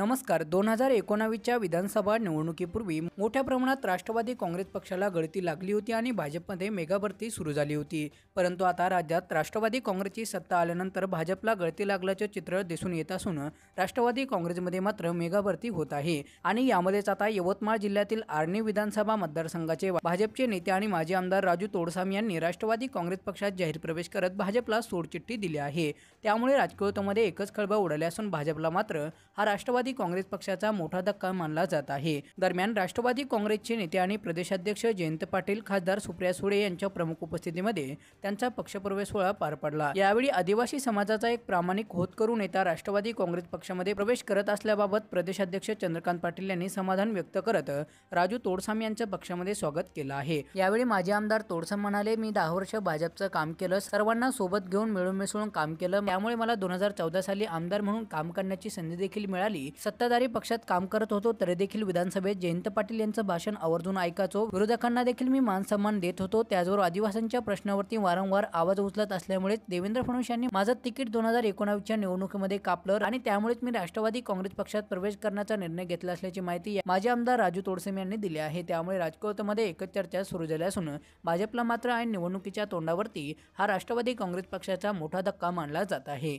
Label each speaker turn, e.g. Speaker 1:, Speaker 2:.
Speaker 1: नमस्कार दोन हजार एकोणावीसच्या विधानसभा निवडणुकीपूर्वी मोठ्या प्रमाणात राष्ट्रवादी काँग्रेस पक्षाला गळती लागली होती आणि भाजपमध्ये मेगाभरती सुरू झाली होती परंतु आता राज्यात राष्ट्रवादी काँग्रेसची सत्ता आल्यानंतर भाजपला गळती लागल्याचं चित्र दिसून येत असून राष्ट्रवादी काँग्रेसमध्ये मात्र मेगाभरती होत आहे आणि यामध्येच आता यवतमाळ जिल्ह्यातील आर्णी विधानसभा मतदारसंघाचे भाजपचे नेते आणि माजी आमदार राजू तोडसाम यांनी राष्ट्रवादी काँग्रेस पक्षात जाहीर प्रवेश करत भाजपला सोडचिठ्ठी दिली आहे त्यामुळे राजकीय एकच खळबळ उडाली असून भाजपला मात्र हा राष्ट्रवादी राष्ट्रवादी काँग्रेस पक्षाचा मोठा धक्का मानला जात आहे दरम्यान राष्ट्रवादी काँग्रेसचे नेते आणि प्रदेशाध्यक्ष जयंत पाटील खासदार सुप्रिया सुळे यांच्या प्रमुख उपस्थितीमध्ये त्यांचा पक्षप्रवेश सोहळा पार पडला यावेळी आदिवासी समाजाचा एक प्रामाणिक होत करून नेता राष्ट्रवादी काँग्रेस पक्षामध्ये प्रवेश करत असल्याबाबत प्रदेशाध्यक्ष चंद्रकांत पाटील यांनी समाधान व्यक्त करत राजू तोडसाम यांच्या पक्षामध्ये स्वागत केलं आहे यावेळी माजी आमदार तोडसाम म्हणाले मी दहा वर्ष भाजपचं काम केलं सर्वांना सोबत घेऊन मिळून मिसळून काम केलं त्यामुळे मला दोन हजार चौदा साली आमदार म्हणून काम करण्याची संधी देखील मिळाली सत्ताधारी पक्षात काम करत होतो तरी देखील विधानसभेत जयंत पाटील यांचं भाषण आवर्जून ऐकायचो विरोधकांना देखील मी मानसन्मान देत होतो त्याचबरोबर आदिवासींच्या प्रश्नावरती वारंवार आवाज उचलत असल्यामुळे देवेंद्र फडणवीस यांनी माझं तिकीट दोन हजार एकोणावीसच्या निवडणुकीमध्ये कापलं आणि त्यामुळेच मी राष्ट्रवादी काँग्रेस पक्षात प्रवेश करण्याचा निर्णय घेतला असल्याची माहिती माझे आमदार राजू तोडसेम यांनी दिली आहे त्यामुळे राजकोटमध्ये एकच चर्चा सुरू झाली असून भाजपला मात्र आणि निवडणुकीच्या तोंडावरती हा राष्ट्रवादी काँग्रेस पक्षाचा मोठा धक्का मानला जात आहे